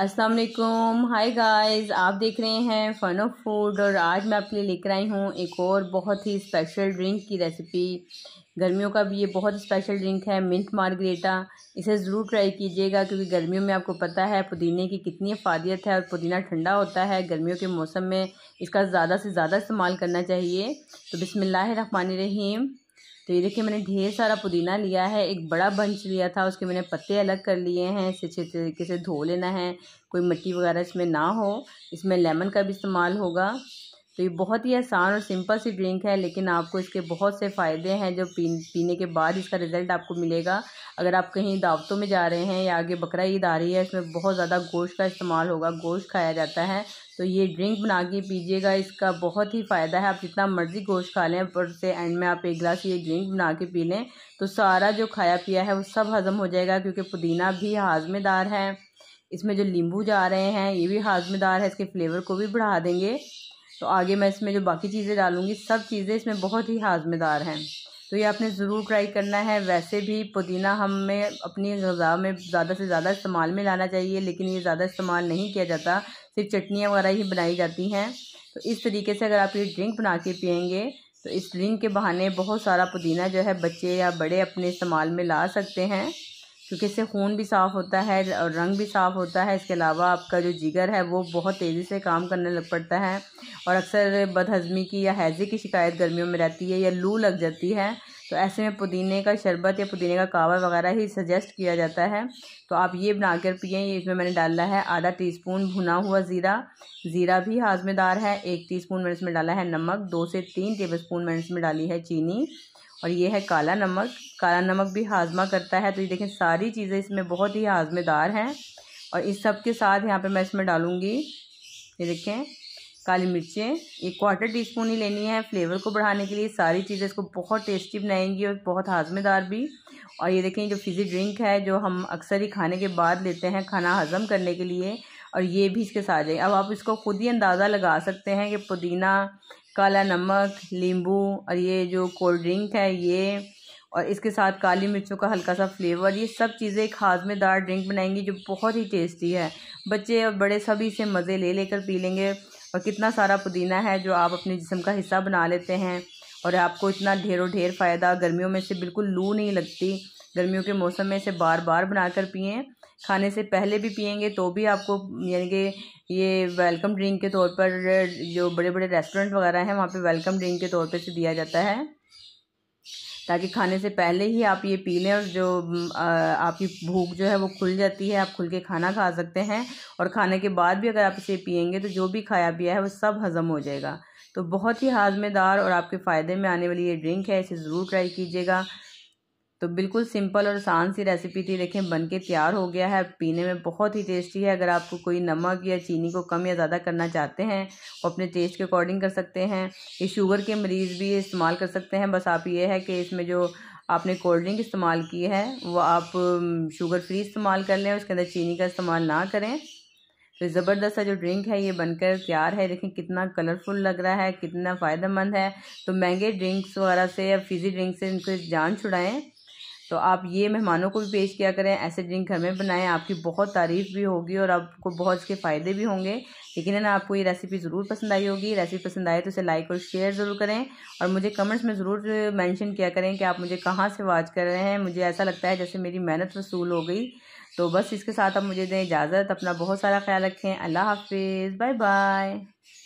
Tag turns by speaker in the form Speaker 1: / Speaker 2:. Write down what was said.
Speaker 1: अस्सलाम वालेकुम hi guys आप देख रहे हैं फ़न ऑफ फूड और आज मैं आपके लिए लेकर आई हूँ एक और बहुत ही स्पेशल ड्रिंक की रेसिपी गर्मियों का भी ये बहुत स्पेशल ड्रिंक है मिंट मार्गरेटा इसे ज़रूर ट्राई कीजिएगा क्योंकि गर्मियों में आपको पता है पुदीने की कितनी अफादियत है और पुदीना ठंडा होता है गर्मियों के मौसम में इसका ज़्यादा से ज़्यादा इस्तेमाल करना चाहिए तो बिसमिल्लर रहीम तो ये देखिए मैंने ढेर सारा पुदीना लिया है एक बड़ा बंच लिया था उसके मैंने पत्ते अलग कर लिए हैं इसे अच्छे तरीके से धो लेना है कोई मिट्टी वगैरह इसमें ना हो इसमें लेमन का भी इस्तेमाल होगा तो ये बहुत ही आसान और सिंपल सी ड्रिंक है लेकिन आपको इसके बहुत से फ़ायदे हैं जो पी पीने के बाद इसका रिज़ल्ट आपको मिलेगा अगर आप कहीं दावतों में जा रहे हैं या आगे बकरा ईद आ रही है इसमें बहुत ज़्यादा गोश्त का इस्तेमाल होगा गोश्त खाया जाता है तो ये ड्रिंक बना के पीजिएगा इसका बहुत ही फ़ायदा है आप जितना मर्ज़ी गोश्त खा लें पर से एंड में आप एक गिलास ये ड्रिंक बना के पी लें तो सारा जो खाया पिया है वो सब हज़म हो जाएगा क्योंकि पुदीना भी हाजमेदार है इसमें जो नींबू जा रहे हैं ये भी हाजमेदार है इसके फ्लेवर को भी बढ़ा देंगे तो आगे मैं इसमें जो बाकी चीज़ें डालूँगी सब चीज़ें इसमें बहुत ही हाजमेदार हैं तो ये आपने ज़रूर ट्राई करना है वैसे भी पुदीना हमें अपनी गज़ा में ज़्यादा से ज़्यादा इस्तेमाल में लाना चाहिए लेकिन ये ज़्यादा इस्तेमाल नहीं किया जाता सिर्फ चटनियाँ वगैरह ही बनाई जाती हैं तो इस तरीके से अगर आप ये ड्रिंक बना के पियेंगे तो इस ड्रिंक के बहाने बहुत सारा पुदीना जो है बच्चे या बड़े अपने इस्तेमाल में ला सकते हैं क्योंकि इससे खून भी साफ़ होता है और रंग भी साफ़ होता है इसके अलावा आपका जो जिगर है वो बहुत तेज़ी से काम करने लग पड़ता है और अक्सर बदहज़मी की या हैज़े की शिकायत गर्मियों में रहती है या लू लग जाती है तो ऐसे में पुदीने का शरबत या पुदीने का कावा वगैरह ही सजेस्ट किया जाता है तो आप ये बना कर पिए इसमें मैंने डाला है आधा टी स्पून भुना हुआ ज़ीरा ज़ीरा भी हाजमेदार है एक टी स्पून मैंने इसमें डाला है नमक दो से तीन टेबल स्पून मैंने इसमें डाली है चीनी और ये है काला नमक काला नमक भी हाजमा करता है तो ये देखें सारी चीज़ें इसमें बहुत ही हाजमेदार हैं और इस सब के साथ यहाँ पे मैं इसमें डालूँगी ये देखें काली मिर्चें एक क्वार्टर टी स्पून ही लेनी है फ्लेवर को बढ़ाने के लिए सारी चीज़ें इसको बहुत टेस्टी बनाएंगी और बहुत हाजमेदार भी और ये देखें जो फिज़ी ड्रिंक है जो हम अक्सर ही खाने के बाद लेते हैं खाना हज़म करने के लिए और ये भी इसके साथ जाए अब आप इसको खुद ही अंदाज़ा लगा सकते हैं कि पुदीना काला नमक नींबू और ये जो कोल्ड ड्रिंक है ये और इसके साथ काली मिर्चों का हल्का सा फ्लेवर ये सब चीज़ें एक हाजमेदार ड्रिंक बनाएंगी जो बहुत ही टेस्टी है बच्चे और बड़े सभी इसे मज़े ले लेकर पी लेंगे और कितना सारा पुदीना है जो आप अपने जिसम का हिस्सा बना लेते हैं और आपको इतना ढेरों ढेर फ़ायदा गर्मियों में से बिल्कुल लू नहीं लगती गर्मियों के मौसम में इसे बार बार बना कर पिएँ खाने से पहले भी पियेंगे तो भी आपको यानी कि ये वेलकम ड्रिंक के तौर पर जो बड़े बड़े रेस्टोरेंट वगैरह हैं वहाँ पे वेलकम ड्रिंक के तौर पे से दिया जाता है ताकि खाने से पहले ही आप ये पी लें और जो आपकी भूख जो है वो खुल जाती है आप खुल के खाना खा सकते हैं और खाने के बाद भी अगर आप इसे पियेंगे तो जो भी खाया पिया है वो सब हज़म हो जाएगा तो बहुत ही हाजमेदार और आपके फ़ायदे में आने वाली ये ड्रिंक है इसे ज़रूर ट्राई कीजिएगा तो बिल्कुल सिंपल और आसान सी रेसिपी थी देखें बन के तैयार हो गया है पीने में बहुत ही टेस्टी है अगर आपको कोई नमक या चीनी को कम या ज़्यादा करना चाहते हैं वो अपने टेस्ट के अकॉर्डिंग कर सकते हैं ये शुगर के मरीज़ भी इस्तेमाल कर सकते हैं बस आप ये है कि इसमें जो आपने कोल्ड ड्रिंक इस्तेमाल की है वो आप शुगर फ्री इस्तेमाल कर लें उसके अंदर चीनी का इस्तेमाल ना करें तो ज़बरदस्त सा जो ड्रिंक है ये बनकर तैयार है देखें कितना कलरफुल लग रहा है कितना फ़ायदेमंद है तो महंगे ड्रिंक्स वगैरह से या फिजी ड्रिंक से इनको जान छुड़ाएँ तो आप ये मेहमानों को भी पेश किया करें ऐसे ड्रिंक घर में बनाएं आपकी बहुत तारीफ़ भी होगी और आपको बहुत इसके फ़ायदे भी होंगे लेकिन है ना आपको ये रेसिपी ज़रूर पसंद आई होगी रेसिपी पसंद आए तो इसे लाइक और शेयर ज़रूर करें और मुझे कमेंट्स में ज़रूर मेंशन किया करें कि आप मुझे कहाँ से वाच कर रहे हैं मुझे ऐसा लगता है जैसे मेरी मेहनत वसूल हो गई तो बस इसके साथ आप मुझे दें इजाज़त अपना बहुत सारा ख्याल रखें अल्लाह हाफिज़ बाय बाय